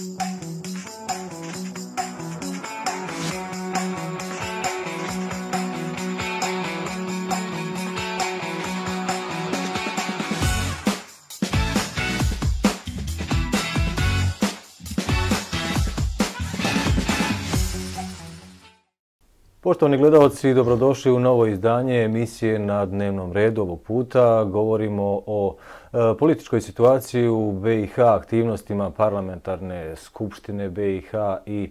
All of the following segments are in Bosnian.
Thank you. Poštovani gledalci, dobrodošli u novo izdanje emisije na dnevnom redu ovog puta. Govorimo o e, političkoj situaciji u BiH, aktivnostima parlamentarne skupštine BiH i e,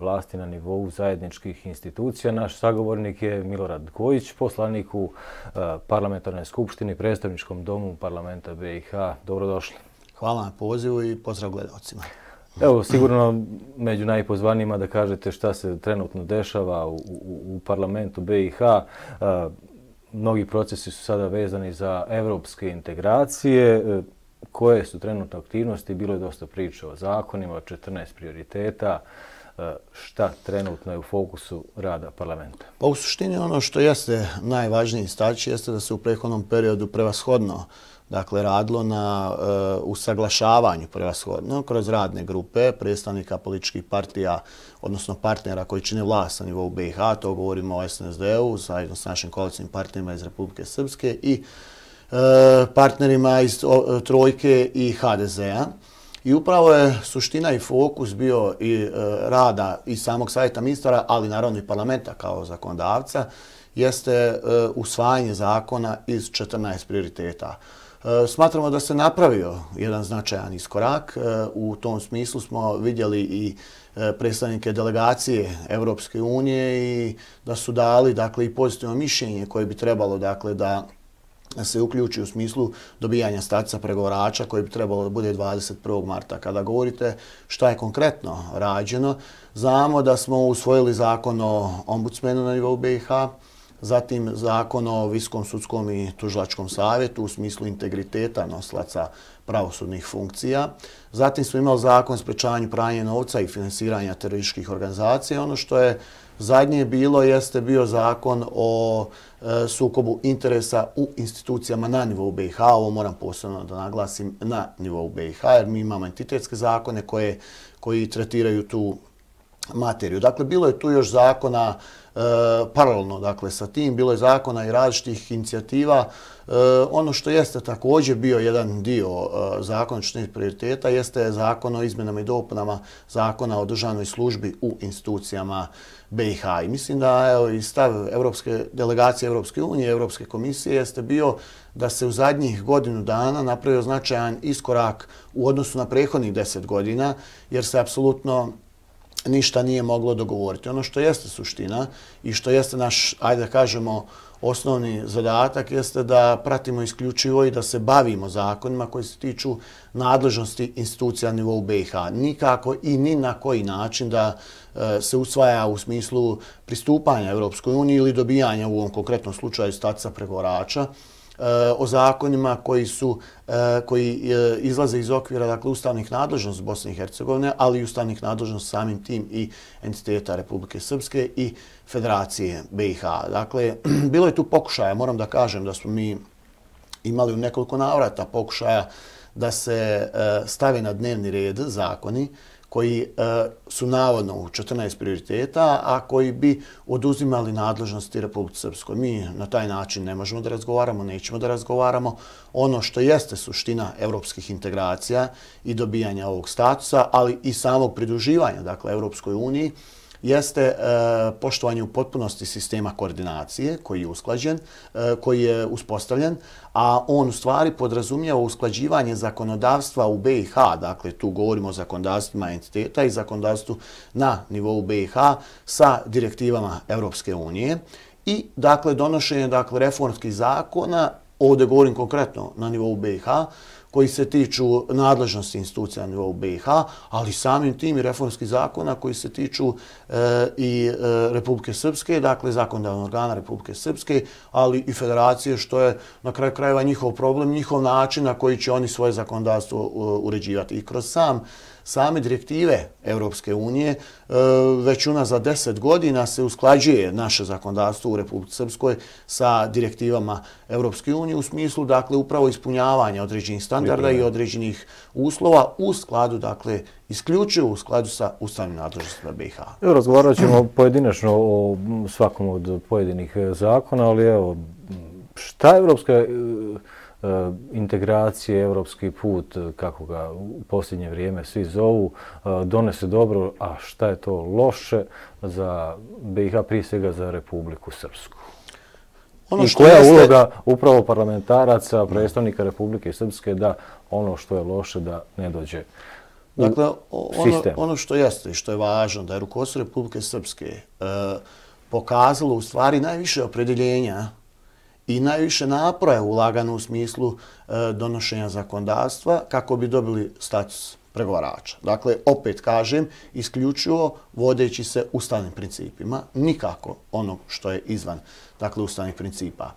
vlasti na nivou zajedničkih institucija. Naš sagovornik je Milorad Gojić, poslanik u e, parlamentarne skupštine i predstavničkom domu parlamenta BiH. Dobrodošli. Hvala na pozivu i pozdrav gledalcima. Evo, sigurno među najpozvanijima da kažete šta se trenutno dešava u, u, u parlamentu BiH. A, mnogi procesi su sada vezani za evropske integracije. A, e, koje su trenutne aktivnosti? Bilo je dosta priča o zakonima, 14 prioriteta. A, e, šta trenutno je u fokusu rada parlamenta? Pa u suštini ono što jeste najvažnije istaći jeste da se u prethodnom periodu prevashodno dakle, radilo na eh, usaglašavanju prevashodno kroz radne grupe predstavnika političkih partija, odnosno partnera koji čine vlast na nivou BiH, to govorimo o SNSD-u zajedno s našim koalicijim partnerima iz Republike Srpske i eh, partnerima iz Trojke i HDZ-a. I upravo je suština i fokus bio i eh, rada i samog savjeta ministara, ali naravno i parlamenta kao zakonodavca, jeste usvajanje zakona iz 14 prioriteta. E, smatramo da se napravio jedan značajan iskorak. E, u tom smislu smo vidjeli i e, predstavnike delegacije Evropske unije i da su dali dakle, i pozitivno mišljenje koje bi trebalo dakle, da se uključi u smislu dobijanja statica pregovorača koji bi trebalo da bude 21. marta. Kada govorite šta je konkretno rađeno, znamo da smo usvojili zakon o ombudsmenu na nivou BiH, zatim zakon o Viskom sudskom i tužilačkom savjetu u smislu integriteta noslaca pravosudnih funkcija. Zatim smo imali zakon o sprečavanju pranje novca i finansiranja terorističkih organizacija. Ono što je zadnje bilo jeste bio zakon o e, sukobu interesa u institucijama na nivou BiH. Ovo moram posebno da naglasim na nivou BiH jer mi imamo entitetske zakone koje, koji tretiraju tu materiju. Dakle, bilo je tu još zakona uh, E, paralelno dakle, sa tim. Bilo je zakona i različitih inicijativa. E, ono što jeste također bio jedan dio e, zakona prioriteta jeste zakon o izmenama i dopunama zakona o državnoj službi u institucijama BiH. I mislim da evo, i stav Evropske delegacije Evropske unije Evropske komisije jeste bio da se u zadnjih godinu dana napravio značajan iskorak u odnosu na prehodnih deset godina, jer se apsolutno ništa nije moglo dogovoriti. Ono što jeste suština i što jeste naš, ajde da kažemo, osnovni zadatak jeste da pratimo isključivo i da se bavimo zakonima koji se tiču nadležnosti institucija na nivou BiH. Nikako i ni na koji način da e, se usvaja u smislu pristupanja Europskoj uniji ili dobijanja u ovom konkretnom slučaju statica pregovorača. Eh, o zakonima koji su eh, koji eh, izlaze iz okvira dakle ustavnih nadležnosti Bosne i Hercegovine, ali i ustavnih nadležnosti samim tim i entiteta Republike Srpske i Federacije BiH. Dakle, bilo je tu pokušaja, moram da kažem da smo mi imali u nekoliko navrata pokušaja da se stavi na dnevni red zakoni koji e, su navodno u 14 prioriteta, a koji bi oduzimali nadležnosti Republike Srpskoj. Mi na taj način ne možemo da razgovaramo, nećemo da razgovaramo. Ono što jeste suština evropskih integracija i dobijanja ovog statusa, ali i samog pridruživanja, dakle, Evropskoj uniji, jeste e, poštovanje u potpunosti sistema koordinacije koji je usklađen, e, koji je uspostavljen, a on u stvari podrazumijeva usklađivanje zakonodavstva u BiH, dakle tu govorimo o zakonodavstvima entiteta i zakonodavstvu na nivou BiH sa direktivama Europske unije i dakle donošenje dakle reformskih zakona, ovdje govorim konkretno na nivou BiH, koji se tiču nadležnosti institucija na nivou BiH, ali samim tim i reformski zakona koji se tiču e, i e, Republike Srpske, dakle zakondavnog organa Republike Srpske, ali i federacije, što je na kraju krajeva njihov problem, njihov način na koji će oni svoje zakondavstvo e, uređivati. I kroz sam same direktive Europske unije, e, već una za deset godina se usklađuje naše zakonodavstvo u Republike Srpskoj sa direktivama Europske unije u smislu, dakle, upravo ispunjavanja određenih standarda i određenih uslova u skladu, dakle, isključivo u skladu sa ustavnim nadležnostima BiH. Evo, razgovarat ćemo pojedinačno o svakom od pojedinih zakona, ali evo, šta je Europska unija Eh, integracije, evropski put, eh, kako ga u posljednje vrijeme svi zovu, eh, donese dobro, a šta je to loše za BiH, prije svega za Republiku Srpsku? Ono I koja je uloga upravo parlamentaraca, predstavnika Republike Srpske, da ono što je loše da ne dođe Dakle, ono, ono što jeste i što je važno, da je rukovodstvo Republike Srpske pokazalo u stvari najviše opredeljenja i najviše napora je ulagano u smislu e, donošenja zakondavstva kako bi dobili status pregovarača. Dakle, opet kažem, isključivo vodeći se ustavnim principima, nikako onog što je izvan dakle, ustavnih principa.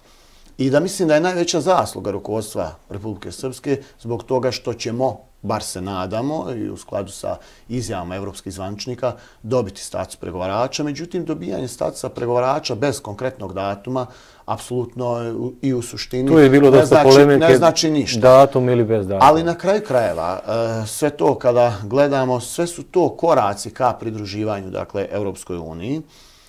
I da mislim da je najveća zasluga rukovodstva Republike Srpske zbog toga što ćemo, bar se nadamo, i u skladu sa izjavama evropskih zvančnika, dobiti status pregovarača. Međutim, dobijanje statusa pregovarača bez konkretnog datuma apsolutno i u suštini tu je bilo dosta ne, znači, polemike, ne znači ništa. Datum ili bez datum. Ali na kraju krajeva, e, sve to kada gledamo, sve su to koraci ka pridruživanju dakle, Europskoj uniji,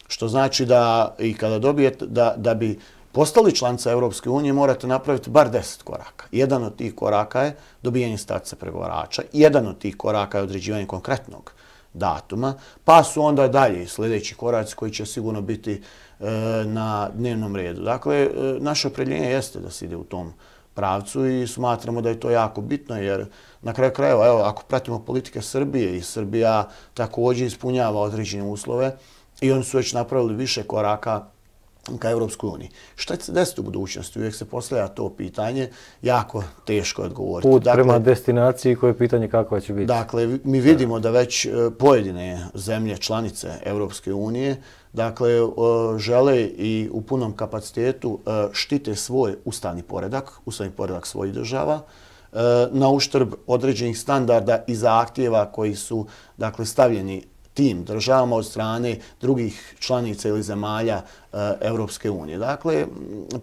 što znači da i kada dobijete, da, da bi postali članca Europske unije, morate napraviti bar 10 koraka. Jedan od tih koraka je dobijanje statusa pregovarača, jedan od tih koraka je određivanje konkretnog datuma, pa su onda dalje sljedeći koraci koji će sigurno biti uh, E, na dnevnom redu. Dakle, e, naše opredljenje jeste da se ide u tom pravcu i smatramo da je to jako bitno jer na kraju krajeva, evo, ako pratimo politike Srbije i Srbija također ispunjava određene uslove i oni su već napravili više koraka ka Evropskoj uniji. Šta će se desiti u budućnosti? Uvijek se postavlja to pitanje, jako teško je odgovoriti. Put dakle, prema destinaciji koje je pitanje kako će biti. Dakle, mi vidimo da već e, pojedine zemlje, članice Evropske unije, dakle, e, žele i u punom kapacitetu e, štite svoj ustavni poredak, ustavni poredak svojih država, na uštrb određenih standarda i zahtjeva koji su dakle, stavljeni tim državama od strane drugih članica ili zemalja Europske unije. Dakle,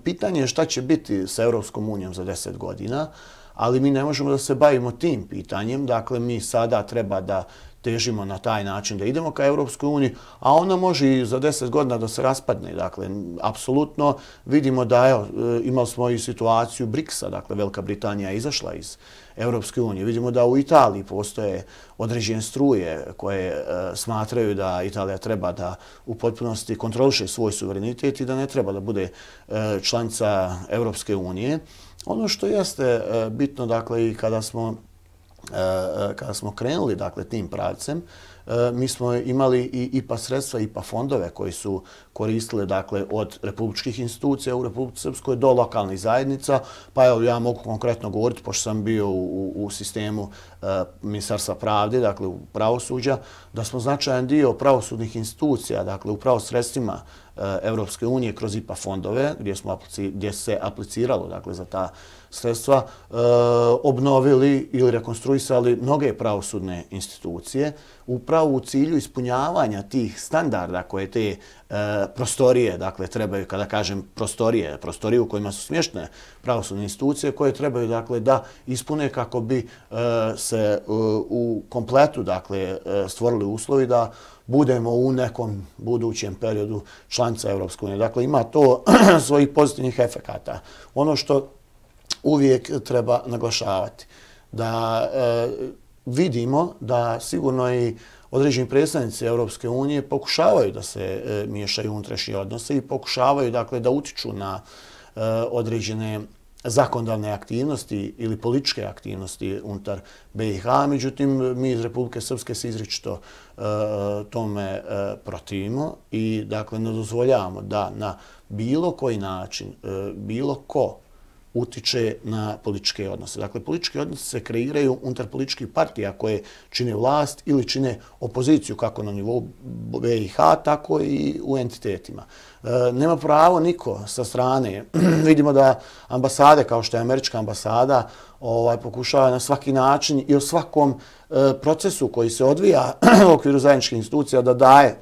pitanje je šta će biti sa Europskom unijom za 10 godina, ali mi ne možemo da se bavimo tim pitanjem. Dakle, mi sada treba da težimo na taj način da idemo ka Europskoj uniji, a ona može i za 10 godina da se raspadne. Dakle, apsolutno vidimo da evo, e, imali smo i situaciju BRICS-a, dakle, Velika Britanija je izašla iz, Evropske unije. Vidimo da u Italiji postoje određene struje koje e, smatraju da Italija treba da u potpunosti kontroliše svoj suverenitet i da ne treba da bude e, članica Evropske unije. Ono što jeste e, bitno, dakle, i kada smo krenuli dakle, tim pravcem, E, mi smo imali i IPA sredstva, IPA fondove koji su koristile dakle, od republičkih institucija u Republike Srpskoj do lokalnih zajednica. Pa evo, ja mogu konkretno govoriti, pošto sam bio u, u sistemu e, ministarstva pravde, dakle u pravosuđa, da smo značajan dio pravosudnih institucija, dakle u pravosredstvima Evropske eh, unije kroz IPA fondove gdje, smo gdje se apliciralo dakle, za ta sredstva, eh, obnovili ili rekonstruisali mnoge pravosudne institucije upravo u cilju ispunjavanja tih standarda koje te eh, prostorije, dakle trebaju, kada kažem prostorije, prostorije u kojima su smještene pravosudne institucije koje trebaju dakle, da ispune kako bi se u kompletu dakle, stvorili uslovi da budemo u nekom budućem periodu članca Evropske unije. Dakle, ima to svojih pozitivnih efekata. Ono što uvijek treba naglašavati, da e, vidimo da sigurno i određeni predstavnici Evropske unije pokušavaju da se e, miješaju unutrašnje odnose i pokušavaju dakle, da utiču na e, određene zakondalne aktivnosti ili političke aktivnosti untar BiH. Međutim, mi iz Republike Srpske se izričito e, tome e, protivimo i dakle ne dozvoljavamo da na bilo koji način e, bilo ko utiče na političke odnose. Dakle, političke odnose se kreiraju unutar političkih partija koje čine vlast ili čine opoziciju kako na nivou BiH, tako i u entitetima. E, nema pravo niko sa strane. Vidimo da ambasade, kao što je američka ambasada, ovaj, pokušava na svaki način i o svakom e, procesu koji se odvija u okviru zajedničke institucije da daje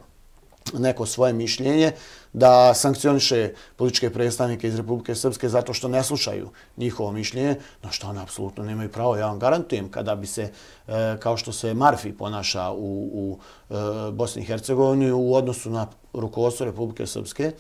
neko svoje mišljenje, da sankcioniše političke predstavnike iz Republike Srpske zato što ne slušaju njihovo mišljenje, na što oni apsolutno nemaju pravo. Ja vam garantujem, kada bi se, e, kao što se Marfi ponaša u, u e, Bosni i Hercegovini, u odnosu na rukovodstvo Republike Srpske,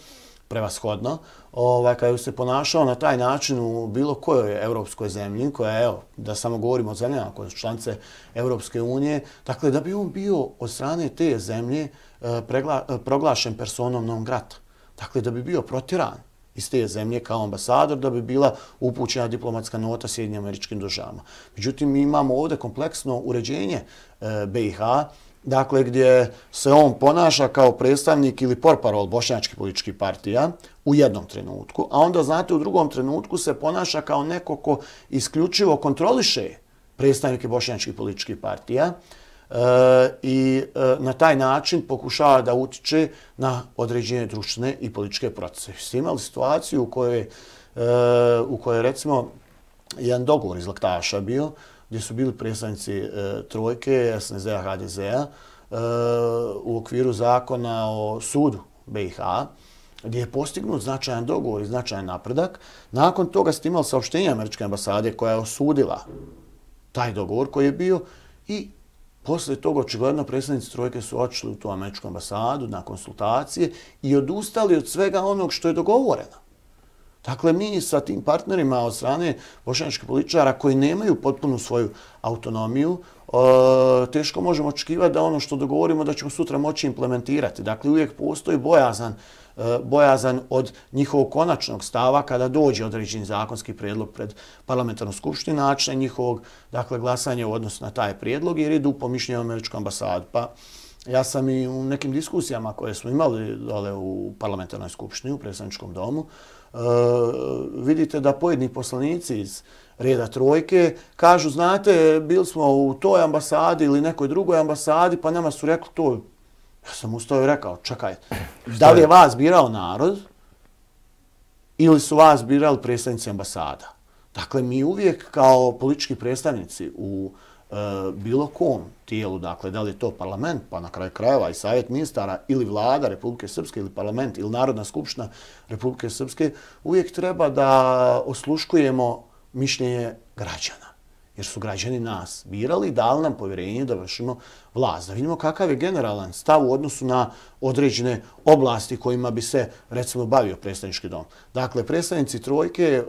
prevashodno, ovaj, kada se ponašao na taj način u bilo kojoj evropskoj zemlji, koja je, da samo govorimo o zemljama koje su članice Evropske unije, dakle da bi on bio od strane te zemlje eh, pregla, eh, proglašen personom non grata. Dakle, da bi bio protiran iz te zemlje kao ambasador, da bi bila upućena diplomatska nota Sjedinjim američkim državama. Međutim, imamo ovdje kompleksno uređenje eh, BiH, dakle gdje se on ponaša kao predstavnik ili porparol bošnjačkih političkih partija u jednom trenutku, a onda znate u drugom trenutku se ponaša kao neko ko isključivo kontroliše predstavnike bošnjačkih političkih partija e, i e, na taj način pokušava da utiče na određene društvene i političke procese. Svi imali situaciju u kojoj, e, u kojoj recimo jedan dogovor iz Laktaša bio, gdje su bili predstavnici e, trojke, SNZ-a, HDZ-a, e, u okviru zakona o sudu BiH, gdje je postignut značajan dogovor i značajan napredak. Nakon toga ste imali saopštenje Američke ambasade koja je osudila taj dogovor koji je bio i posle toga očigledno predstavnici trojke su očili u tu Američku ambasadu na konsultacije i odustali od svega onog što je dogovoreno. Dakle, mi sa tim partnerima od strane bošnjačkih političara koji nemaju potpunu svoju autonomiju, e, teško možemo očekivati da ono što dogovorimo da ćemo sutra moći implementirati. Dakle, uvijek postoji bojazan e, bojazan od njihovog konačnog stava kada dođe određen zakonski prijedlog pred parlamentarnom skupštini načina njihovog dakle, glasanja u odnosu na taj prijedlog jer idu po mišljenju američkom ambasadu. Pa ja sam i u nekim diskusijama koje smo imali dole u parlamentarnoj skupštini u predstavničkom domu Eh, vidite da pojedni poslanici iz reda trojke kažu, znate, bili smo u toj ambasadi ili nekoj drugoj ambasadi, pa nama su rekli to. Ja sam ustao i rekao, čekaj, da li je vas birao narod ili su vas birali predstavnici ambasada? Dakle, mi uvijek kao politički predstavnici u uh, E, bilo kom tijelu, dakle, da li je to parlament, pa na kraju krajeva i savjet ministara ili vlada Republike Srpske ili parlament ili Narodna skupština Republike Srpske, uvijek treba da osluškujemo mišljenje građana. Jer su građani nas birali i dali nam povjerenje da vršimo vlast. Da vidimo kakav je generalan stav u odnosu na određene oblasti kojima bi se, recimo, bavio predstavnički dom. Dakle, predstavnici trojke, e,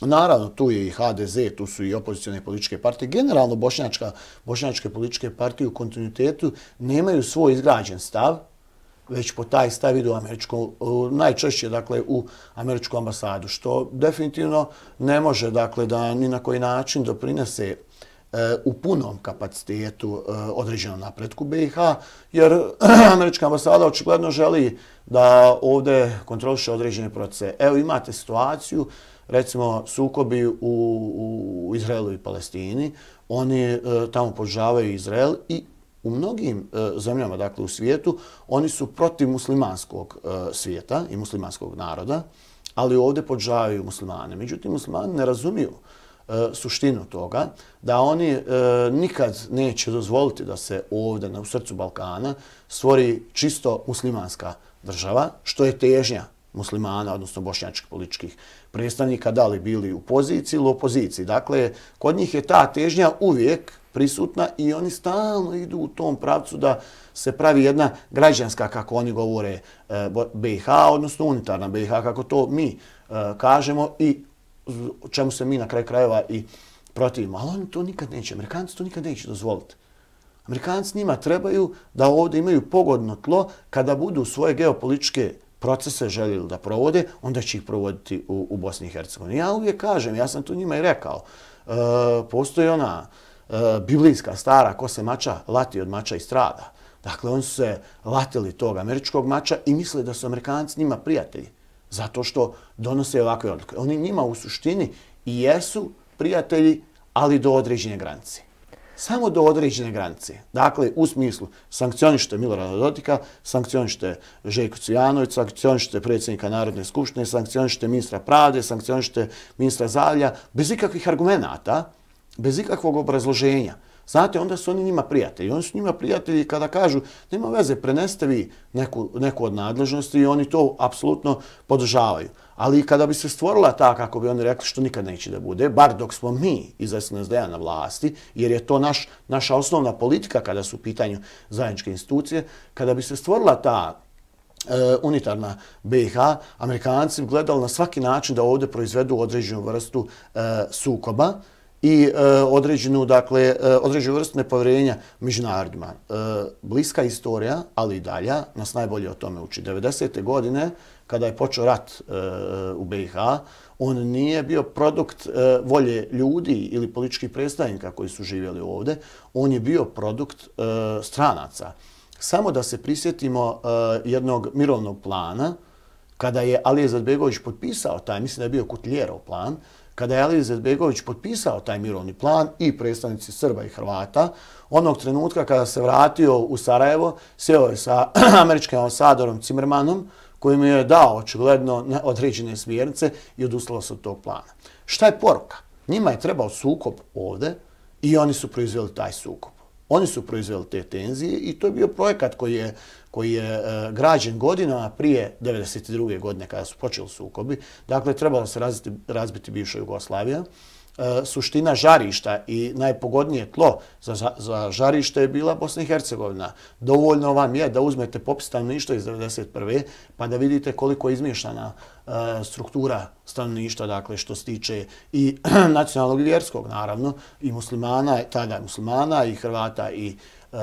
Naravno, tu je i HDZ, tu su i opozicijone političke partije. Generalno, bošnjačka, bošnjačke političke partije u kontinuitetu nemaju svoj izgrađen stav, već po taj stav idu američkom, najčešće dakle, u američku ambasadu, što definitivno ne može dakle, da ni na koji način doprinese e, u punom kapacitetu e, određenom napretku BiH, jer američka ambasada očigledno želi da ovdje kontroliše određene procese. Evo imate situaciju, recimo sukobi u, u Izraelu i Palestini, oni e, tamo podržavaju Izrael i u mnogim e, zemljama, dakle u svijetu, oni su protiv muslimanskog e, svijeta i muslimanskog naroda, ali ovdje podržavaju muslimane. Međutim, muslimani ne razumiju e, suštinu toga da oni e, nikad neće dozvoliti da se ovdje, u srcu Balkana, stvori čisto muslimanska država, što je težnja muslimana, odnosno bošnjačkih političkih predstavnika, da li bili u poziciji ili u opoziciji. Dakle, kod njih je ta težnja uvijek prisutna i oni stalno idu u tom pravcu da se pravi jedna građanska, kako oni govore, e, BiH, odnosno unitarna BiH, kako to mi e, kažemo i čemu se mi na kraj krajeva i protivimo. Ali oni to nikad neće, Amerikanci to nikad neće dozvoliti. Amerikanci njima trebaju da ovdje imaju pogodno tlo kada budu svoje geopolitičke procese željeli da provode, onda će ih provoditi u, u Bosni i Hercegovini. Ja uvijek kažem, ja sam tu njima i rekao, e, postoji ona e, biblijska stara ko se mača, lati od mača i strada. Dakle, oni su se latili tog američkog mača i misle da su amerikanci njima prijatelji zato što donose ovakve odluke. Oni njima u suštini i jesu prijatelji, ali do određene granice samo do određene granice. Dakle, u smislu sankcionište Milorada Dodika, sankcionište Žejko Cujanović, sankcionište predsjednika Narodne skupštine, sankcionište ministra pravde, sankcionište ministra zavlja, bez ikakvih argumenta, bez ikakvog obrazloženja. Znate, onda su oni njima prijatelji. Oni su njima prijatelji kada kažu, nema veze, preneste neku, neku od nadležnosti i oni to apsolutno podržavaju. Ali kada bi se stvorila ta, kako bi oni rekli, što nikad neće da bude, bar dok smo mi iz SNSD-a na vlasti, jer je to naš, naša osnovna politika kada su u pitanju zajedničke institucije, kada bi se stvorila ta e, unitarna BiH, Amerikanci bi gledali na svaki način da ovdje proizvedu određenu vrstu e, sukoba i e, određenu, dakle, e, određenu vrstu nepovjerenja međunarodima. E, bliska istorija, ali i dalja, nas najbolje o tome uči. 90. godine, kada je počeo rat e, u BiH, on nije bio produkt e, volje ljudi ili političkih predstavnika koji su živjeli ovdje, on je bio produkt e, stranaca. Samo da se prisjetimo e, jednog mirovnog plana, kada je Alije Zadbegović potpisao taj, mislim da je bio Kutljerov plan, kada je Alije Zadbegović potpisao taj mirovni plan i predstavnici Srba i Hrvata, onog trenutka kada se vratio u Sarajevo, seo je sa američkim ambasadorom Cimrmanom, koji mu je dao očigledno određene smjernice i odustalo se od tog plana. Šta je poruka? Njima je trebao sukob ovde i oni su proizveli taj sukob. Oni su proizveli te tenzije i to je bio projekat koji je, koji je e, građen godinama prije 1992. godine kada su počeli sukobi. Dakle, trebalo se razbiti, razbiti bivša Jugoslavija. E, suština žarišta i najpogodnije tlo za za, žarište je bila Bosna i Hercegovina. Dovoljno vam je da uzmete popis stanovništva iz 1991. pa da vidite koliko je izmješana e, struktura stanovništva, dakle što se tiče i nacionalnog vjerskog naravno, i muslimana, tada muslimana, i Hrvata, i e,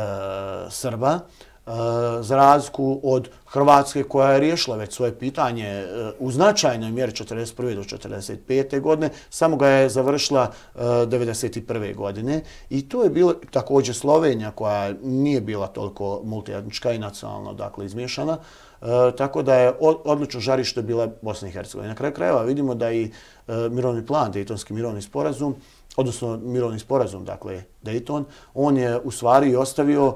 Srba. Srba. E, za razliku od Hrvatske koja je riješila već svoje pitanje e, u značajnoj mjeri 1941. do 1945. godine, samo ga je završila 1991. E, godine. I to je bilo također Slovenija koja nije bila toliko multijadnička i nacionalno dakle, izmješana, tako da je odlično žarište bila Bosna i Hercegovina. Na kraju krajeva vidimo da i mirovni plan, Dejtonski mirovni sporazum, odnosno mirovni sporazum, dakle, Dayton, on je u stvari ostavio uh,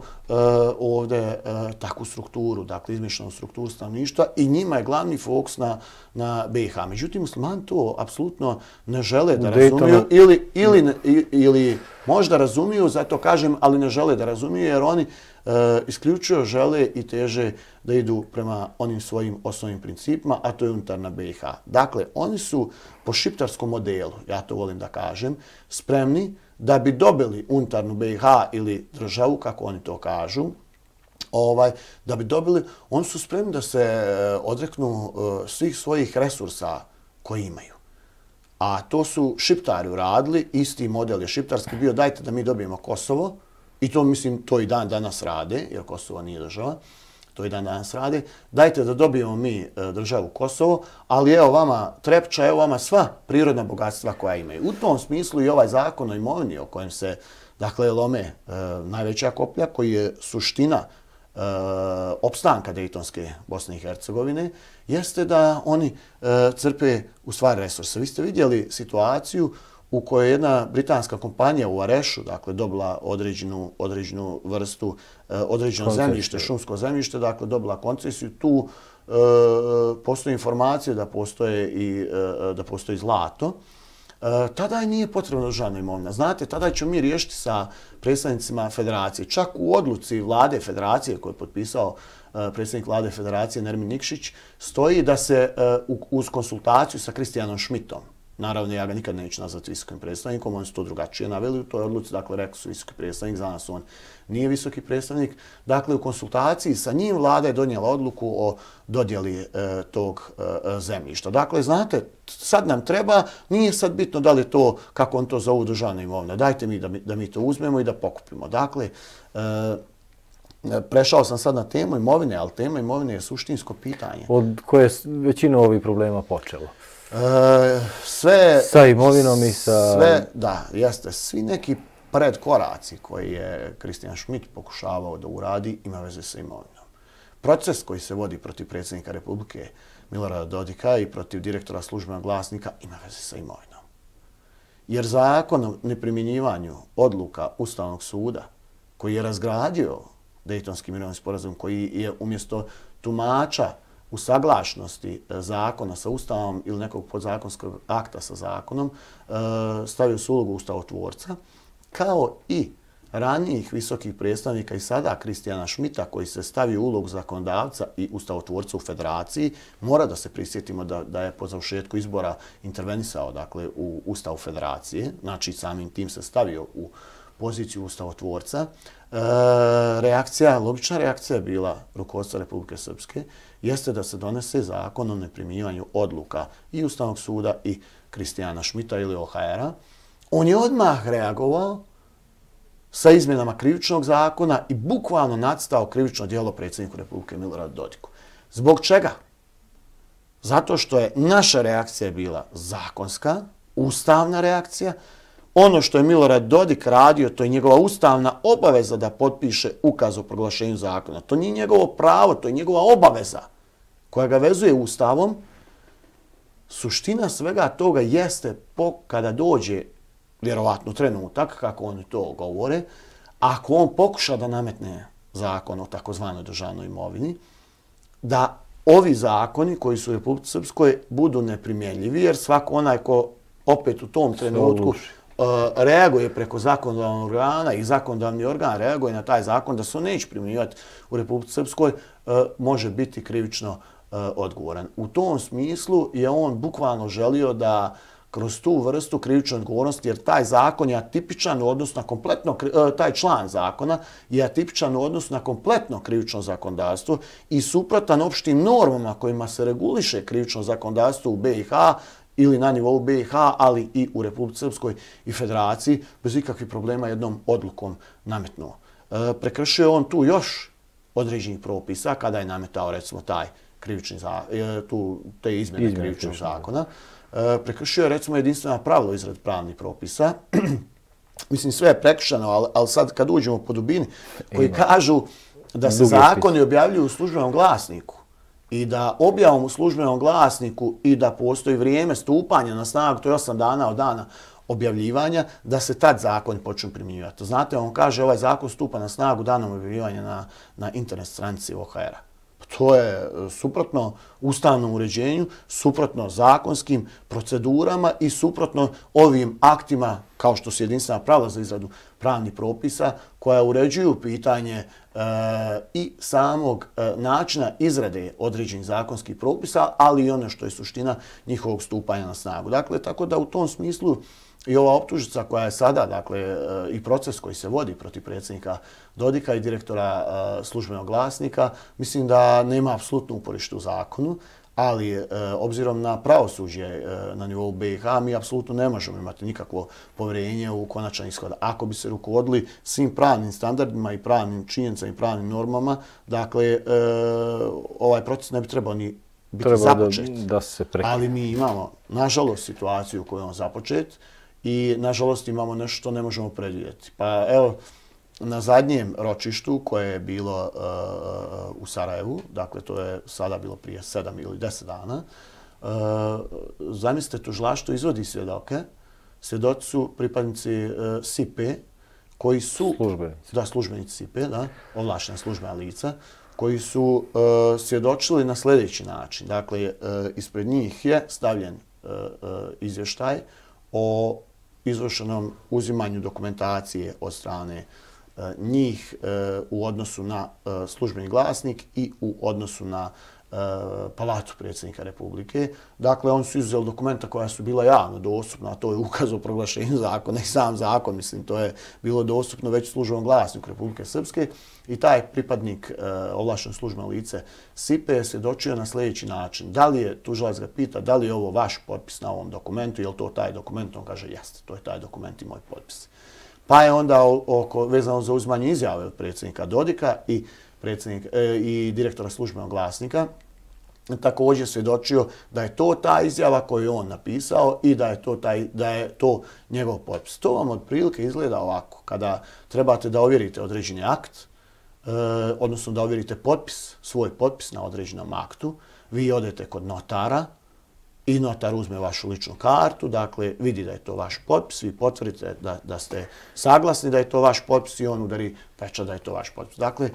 ovdje uh, takvu strukturu, dakle izmišljenu strukturu stanovništva i njima je glavni fokus na, na BiH. Međutim, musliman to apsolutno ne žele da razumiju ili, ili, ili možda razumiju, zato kažem, ali ne žele da razumiju jer oni uh, eh, isključio žele i teže da idu prema onim svojim osnovnim principima, a to je unutarna BiH. Dakle, oni su po šiptarskom modelu, ja to volim da kažem, spremni uh, da bi dobili untarnu BiH ili državu, kako oni to kažu, ovaj, da bi dobili, oni su spremni da se eh, odreknu eh, svih svojih resursa koji imaju. A to su šiptari uradili, isti model je šiptarski bio, dajte da mi dobijemo Kosovo, i to mislim to i dan danas rade, jer Kosovo nije država, to i dan danas rade, dajte da dobijemo mi e, državu Kosovo, ali evo vama Trepča, evo vama sva prirodna bogatstva koja imaju. U tom smislu i ovaj zakon o imovini o kojem se, dakle, lome e, najveća koplja koji je suština e, opstanka Dejtonske Bosne i Hercegovine, jeste da oni crpe u stvari resurse. Vi ste vidjeli situaciju u kojoj je jedna britanska kompanija u Arešu, dakle, dobila određenu, određenu vrstu, eh, određeno koncesiju. zemljište, šumsko zemljište, dakle, dobila koncesiju. Tu e, postoje informacije da postoje, i, e, da postoji zlato. E, tada nije potrebno državna imovina. Znate, tada ćemo mi riješiti sa predstavnicima federacije. Čak u odluci vlade federacije koje je potpisao predsjednik vlade federacije Nermin Nikšić, stoji da se uz konsultaciju sa Kristijanom Šmitom, Naravno, ja ga nikad neću nazvati visokim predstavnikom, oni su to drugačije naveli u toj odluci, dakle, rekli su visoki predstavnik, za nas on nije visoki predstavnik. Dakle, u konsultaciji sa njim vlada je donijela odluku o dodjeli e, tog e, zemljišta. Dakle, znate, sad nam treba, nije sad bitno da li to, kako on to zovu, državna imovna, dajte mi da, mi da mi to uzmemo i da pokupimo. Dakle, e, Prešao sam sad na temu imovine, ali tema imovine je suštinsko pitanje. Od koje većina ovih problema počelo? E, sve... Sa imovinom i sa... Sve, da, jeste. Svi neki predkoraci koji je Kristijan Šmit pokušavao da uradi ima veze sa imovinom. Proces koji se vodi protiv predsjednika Republike Milorada Dodika i protiv direktora službenog glasnika ima veze sa imovinom. Jer zakon o neprimjenjivanju odluka Ustavnog suda koji je razgradio Dejtonski mirovni sporazum koji je umjesto tumača u saglašnosti e, zakona sa ustavom ili nekog podzakonskog akta sa zakonom e, stavio su ulogu ustavotvorca, kao i ranijih visokih predstavnika i sada Kristijana Šmita koji se stavi u ulog zakondavca i ustavotvorca u federaciji, mora da se prisjetimo da, da je po završetku izbora intervenisao dakle, u ustavu federacije, znači samim tim se stavio u poziciju ustavotvorca, E, reakcija, logična reakcija bila rukovodstva Republike Srpske, jeste da se donese zakon o neprimjivanju odluka i Ustavnog suda i Kristijana Šmita ili OHR-a. On je odmah reagovao sa izmjenama krivičnog zakona i bukvalno nadstao krivično dijelo predsjedniku Republike Milorada Dodiku. Zbog čega? Zato što je naša reakcija bila zakonska, ustavna reakcija, Ono što je Milorad Dodik radio, to je njegova ustavna obaveza da potpiše ukaz o proglašenju zakona. To nije njegovo pravo, to je njegova obaveza koja ga vezuje ustavom. Suština svega toga jeste po kada dođe vjerovatno trenutak, kako oni to govore, ako on pokuša da nametne zakon o takozvanoj državnoj imovini, da ovi zakoni koji su u Republike Srpskoj budu neprimjenljivi, jer svako onaj ko opet u tom trenutku... Eh, reaguje preko zakonodavnog organa i zakonodavni organ reaguje na taj zakon da se neće primjenjivati u Republike Srpskoj, eh, može biti krivično eh, odgovoran. U tom smislu je on bukvalno želio da kroz tu vrstu krivične odgovornosti, jer taj zakon je atipičan u odnosu na kompletno, taj član zakona je atipičan u odnosu na kompletno krivično zakondarstvo i suprotan opštim normama kojima se reguliše krivično zakondarstvo u BiH, ili na nivou BiH, ali i u Republike Srpskoj i Federaciji, bez ikakvih problema jednom odlukom nametnuo. E, prekršio je on tu još određenih propisa kada je nametao recimo taj krivični za, e, tu, te izmjene, izmjene krivičnog krivične. zakona. E, prekršio je recimo jedinstvena pravilo izrad pravnih propisa. Mislim, sve je prekršeno, ali, ali sad kad uđemo po dubini, koji Ima. kažu da se Dugi zakoni objavljuju u službenom glasniku, i da objavom u službenom glasniku i da postoji vrijeme stupanja na snagu, to je 8 dana od dana objavljivanja, da se tad zakon počne primjenjivati. Znate, on kaže ovaj zakon stupa na snagu danom objavljivanja na, na internet stranici OHR-a to je e, suprotno ustavnom uređenju, suprotno zakonskim procedurama i suprotno ovim aktima, kao što su jedinstvena prava za izradu pravnih propisa, koja uređuju pitanje e, i samog e, načina izrade određenih zakonskih propisa, ali i ono što je suština njihovog stupanja na snagu. Dakle, tako da u tom smislu I ova optužica koja je sada, dakle, e, i proces koji se vodi protiv predsjednika Dodika i direktora e, službenog glasnika, mislim da nema apsolutno uporište u zakonu, ali e, obzirom na pravosuđe na nivou BiH, mi apsolutno ne možemo imati nikakvo povjerenje u konačan ishod. Ako bi se rukovodili svim pravnim standardima i pravnim činjenicama i pravnim normama, dakle, ovaj proces ne bi trebao ni biti započet. ali mi imamo, nažalost, situaciju u kojoj on započet, i nažalost imamo nešto što ne možemo predvidjeti. Pa evo, na zadnjem ročištu koje je bilo uh, u Sarajevu, dakle to je sada bilo prije sedam ili deset dana, uh, zamislite žlašto izvodi svjedoke, svjedoci su pripadnici uh, sip koji su... Službenici. Da, službenici sip da, ovlašena službena lica, koji su uh, svjedočili na sljedeći način. Dakle, uh, ispred njih je stavljen uh, uh, izvještaj o izvršenom uzimanju dokumentacije od strane e, njih e, u odnosu na e, službeni glasnik i u odnosu na E, palacu predsjednika Republike. Dakle, oni su izuzeli dokumenta koja su bila javno dostupna, a to je ukaz o proglašenju zakona i sam zakon, mislim, to je bilo dostupno već službom glasniku Republike Srpske. I taj pripadnik e, ovlašen služba lice SIPE je svjedočio na sljedeći način. Da li je, tužilac ga pita, da li je ovo vaš potpis na ovom dokumentu, je li to taj dokument? On kaže, jeste, to je taj dokument i moj potpis. Pa je onda oko, vezano za uzmanje izjave od predsjednika Dodika i predsjednik e, i direktora službenog glasnika, također svjedočio da je to ta izjava koju je on napisao i da je to, taj, da je to njegov potpis. To vam od prilike izgleda ovako, kada trebate da ovjerite određeni akt, e, odnosno da ovjerite potpis, svoj potpis na određenom aktu, vi odete kod notara, i notar uzme vašu ličnu kartu, dakle vidi da je to vaš potpis, vi potvrdite da, da ste saglasni da je to vaš potpis i on udari peča da je to vaš potpis. Dakle, e,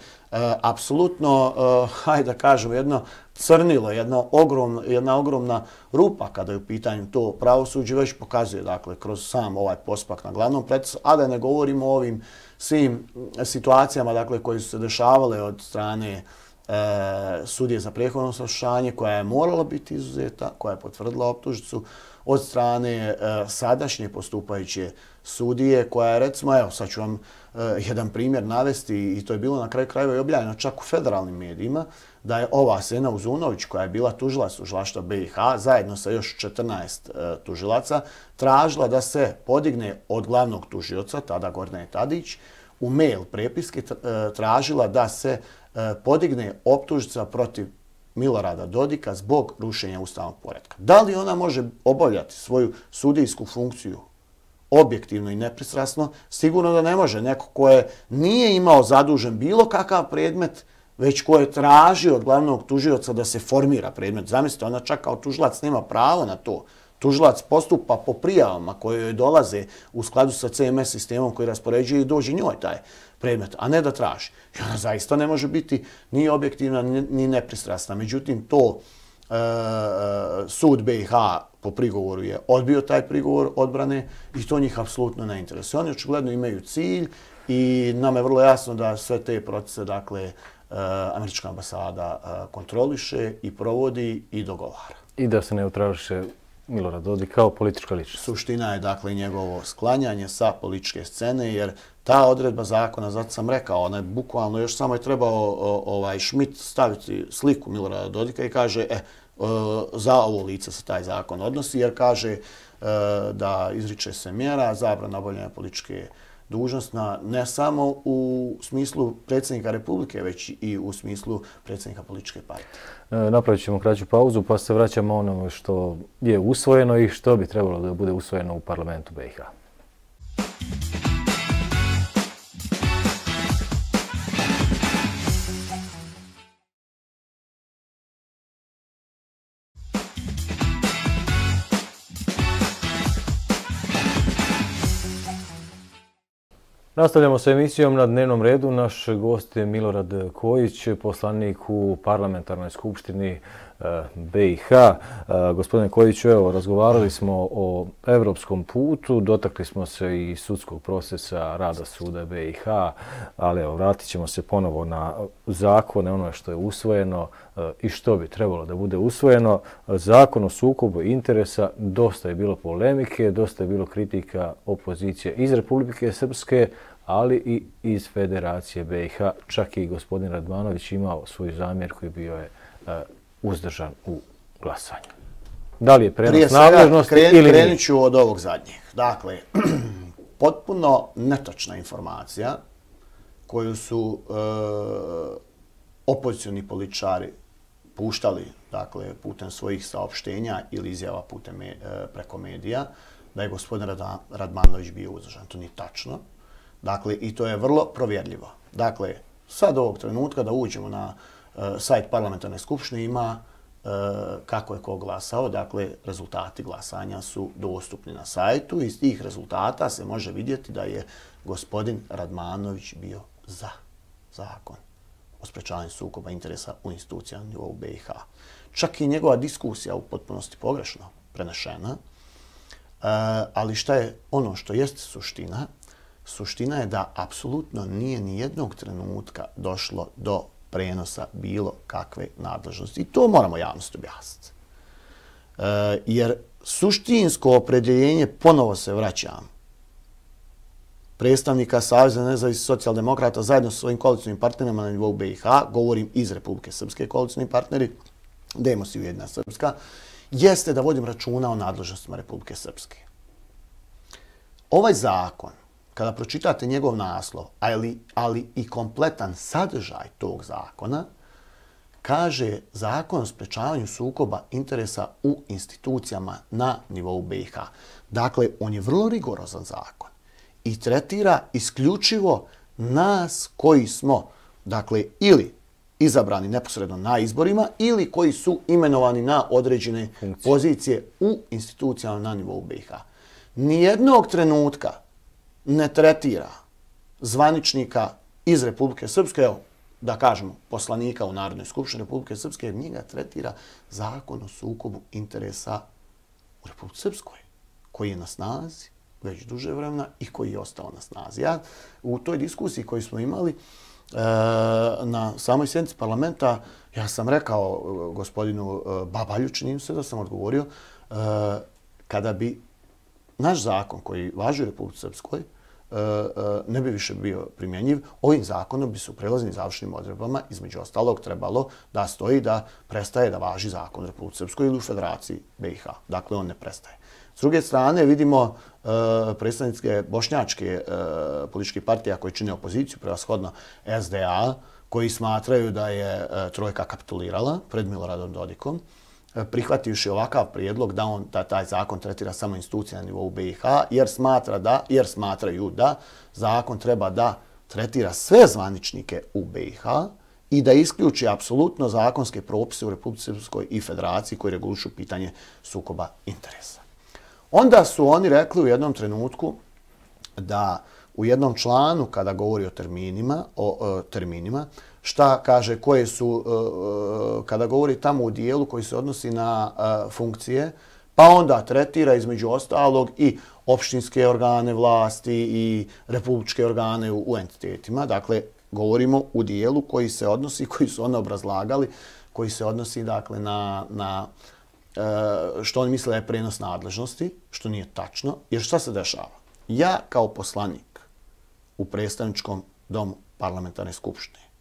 apsolutno, e, hajde da kažem, jedno crnilo, jedna, ogrom, jedna ogromna rupa kada je u pitanju to pravosuđe, već pokazuje dakle, kroz sam ovaj postupak na glavnom predstavu, a da ne govorimo o ovim svim situacijama dakle, koje su se dešavale od strane e, sudije za prehodno slušanje koja je morala biti izuzeta, koja je potvrdila optužicu od strane e, sadašnje postupajuće sudije koja je recimo, evo sad ću vam e, jedan primjer navesti i to je bilo na kraju krajeva i objavljeno čak u federalnim medijima da je ova Sena Uzunović koja je bila tužilac u sužlašta BiH zajedno sa još 14 e, tužilaca tražila da se podigne od glavnog tužioca, tada Gordana Tadić, u mail prepiske tražila da se E, podigne optužica protiv Milorada Dodika zbog rušenja ustavnog poredka. Da li ona može obavljati svoju sudijsku funkciju objektivno i nepristrasno? Sigurno da ne može. Neko ko je nije imao zadužen bilo kakav predmet, već ko je tražio od glavnog tužioca da se formira predmet. Zamislite, ona čak kao tužilac nema pravo na to. Tužilac postupa po prijavama koje joj dolaze u skladu sa CMS sistemom koji raspoređuje i dođe njoj taj predmet, a ne da traži. I ona zaista ne može biti ni objektivna, ni nepristrasna. Međutim, to e, e sud BiH po prigovoru je odbio taj prigovor odbrane i to njih apsolutno ne interesuje. Oni očigledno imaju cilj i nam je vrlo jasno da sve te procese, dakle, e, američka ambasada e, kontroliše i provodi i dogovara. I da se ne utraviše Milorad Dodik kao politička ličnost. Suština je dakle njegovo sklanjanje sa političke scene jer Ta odredba zakona, zato sam rekao, ona je bukvalno još samo je trebao ovaj Schmidt staviti sliku Milorada Dodika i kaže, e, e, za ovo lice se taj zakon odnosi, jer kaže e, da izriče se mjera zabrana obavljanja političke dužnosti ne samo u smislu predsjednika Republike, već i u smislu predsjednika političke partije. E, napravit ćemo kraću pauzu, pa se vraćamo ono što je usvojeno i što bi trebalo da bude usvojeno u parlamentu BiH. Muzika Nastavljamo sa emisijom na dnevnom redu. Naš gost je Milorad Kojić, poslanik u Parlamentarnoj skupštini BiH. Eh, eh, gospodine Kojić, evo, razgovarali smo o evropskom putu, dotakli smo se i sudskog procesa rada suda BiH, ali evo, vratit ćemo se ponovo na zakone, ono što je usvojeno eh, i što bi trebalo da bude usvojeno. Zakon o sukobu interesa, dosta je bilo polemike, dosta je bilo kritika opozicije iz Republike Srpske, ali i iz Federacije BiH. Čak i gospodin Radmanović imao svoju zamjer koji bio je uzdržan u glasanju. Da li je prenos nadležnosti ili nije? Krenut ću od ovog zadnjeg. Dakle, potpuno netočna informacija koju su e, opozicijalni političari puštali dakle, putem svojih saopštenja ili izjava putem, e, preko medija da je gospodin Radmanović bio uzdržan. To nije tačno. Dakle, i to je vrlo provjerljivo. Dakle, sad ovog trenutka da uđemo na e, sajt parlamentarne skupštine ima e, kako je ko glasao. Dakle, rezultati glasanja su dostupni na sajtu. Iz tih rezultata se može vidjeti da je gospodin Radmanović bio za zakon o sprečavanju sukoba interesa u institucijama nivou BiH. Čak i njegova diskusija u potpunosti pogrešno prenešena, e, ali šta je ono što jeste suština, suština je da apsolutno nije ni jednog trenutka došlo do prenosa bilo kakve nadležnosti. I to moramo javnosti objasniti. E, jer suštinsko opredeljenje, ponovo se vraćam, predstavnika Savjeza nezavisnih socijaldemokrata zajedno sa svojim koalicijnim partnerima na nivou BiH, govorim iz Republike Srpske koalicijni partneri, Demos i Ujedna Srpska, jeste da vodim računa o nadležnostima Republike Srpske. Ovaj zakon kada pročitate njegov naslov, ali, ali i kompletan sadržaj tog zakona, kaže zakon o sprečavanju sukoba interesa u institucijama na nivou BiH. Dakle, on je vrlo rigorozan zakon i tretira isključivo nas koji smo, dakle, ili izabrani neposredno na izborima ili koji su imenovani na određene Funkcije. pozicije u institucijama na nivou BiH. Nijednog trenutka ne tretira zvaničnika iz Republike Srpske, evo, da kažemo, poslanika u Narodnoj skupštini Republike Srpske, jer njega tretira zakon o sukobu interesa u Republike Srpskoj, koji je na snazi već duže vremena i koji je ostao na snazi. Ja u toj diskusiji koju smo imali e, na samoj sjednici parlamenta, ja sam rekao e, gospodinu e, Babalju, se da sam odgovorio, e, kada bi naš zakon koji važi u Republike Srpskoj e, e, ne bi više bio primjenjiv. Ovim zakonom bi se u prelaznim završnim odrebama, između ostalog, trebalo da stoji da prestaje da važi zakon u Republike Srpskoj ili u Federaciji BiH. Dakle, on ne prestaje. S druge strane, vidimo e, predstavnicke bošnjačke političke partije koje čine opoziciju, prevashodno SDA, koji smatraju da je trojka kapitulirala pred Miloradom Dodikom, prihvativši ovakav prijedlog da on da taj zakon tretira samo institucije na nivou BiH jer smatra da jer smatraju da zakon treba da tretira sve zvaničnike u BiH i da isključi apsolutno zakonske propise u Republici Srpskoj i Federaciji koji regulišu pitanje sukoba interesa. Onda su oni rekli u jednom trenutku da u jednom članu kada govori o terminima, o, o terminima, šta kaže koje su, e, e, kada govori tamo u dijelu koji se odnosi na e, funkcije, pa onda tretira između ostalog i opštinske organe vlasti i republičke organe u, entitetima. Dakle, govorimo u dijelu koji se odnosi, koji su one obrazlagali, koji se odnosi dakle, na, na što oni misle je prenos nadležnosti, što nije tačno, jer šta se dešava? Ja kao poslanik u predstavničkom domu parlamentarne skupštine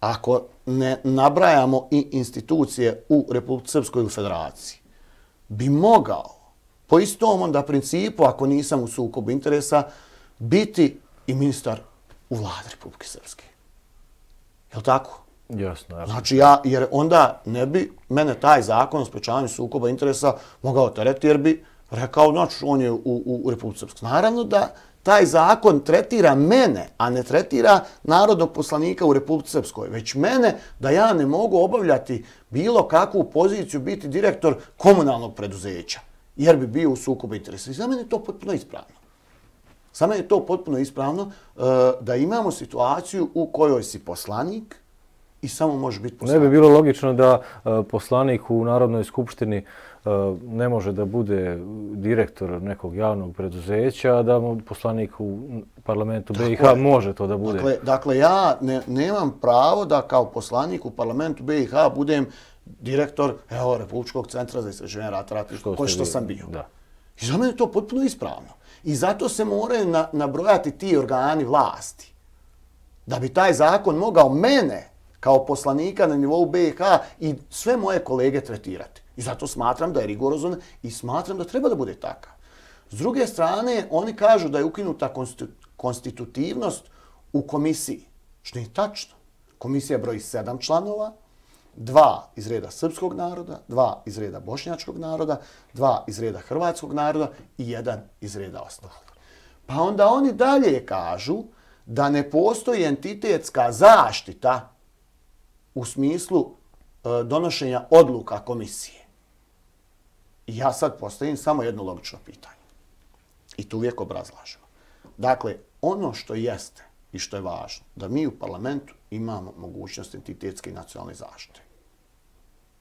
ako ne nabrajamo i institucije u Republike Srpskoj u federaciji, bi mogao po istom onda principu, ako nisam u sukobu interesa, biti i ministar u vladi Republike Srpske. Je li tako? Jasno, jasno. Znači ja, jer onda ne bi mene taj zakon o sprečavanju sukoba interesa mogao tereti, jer bi rekao, znači on je u, u Republike Srpske. Naravno da taj zakon tretira mene, a ne tretira narodnog poslanika u Republike Srpskoj, već mene da ja ne mogu obavljati bilo kakvu poziciju biti direktor komunalnog preduzeća, jer bi bio u sukobu interesa. I za mene je to potpuno ispravno. Za mene je to potpuno ispravno e, da imamo situaciju u kojoj si poslanik, i samo može biti poslanik. Ne bi bilo logično da e, poslanik u Narodnoj skupštini E, ne može da bude direktor nekog javnog preduzeća, a da poslanik u parlamentu BiH može to da bude. Dakle, dakle, ja ne, nemam pravo da kao poslanik u parlamentu BiH budem direktor evo, Republičkog centra za istraženje rata rata, što, što sam bio. I za mene je to potpuno ispravno. I zato se moraju na, nabrojati ti organi vlasti da bi taj zakon mogao mene kao poslanika na nivou BiH i sve moje kolege tretirati. I zato smatram da je rigorozan i smatram da treba da bude takav. S druge strane, oni kažu da je ukinuta konstitutivnost u komisiji, što je tačno. Komisija broji sedam članova, dva iz reda srpskog naroda, dva iz reda bošnjačkog naroda, dva iz reda hrvatskog naroda i jedan iz reda ostalih. Pa onda oni dalje kažu da ne postoji entitetska zaštita u smislu e, donošenja odluka komisije. I ja sad postavim samo jedno logično pitanje. I to uvijek obrazlažem. Dakle, ono što jeste i što je važno, da mi u parlamentu imamo mogućnost entitetske i nacionalne zaštite.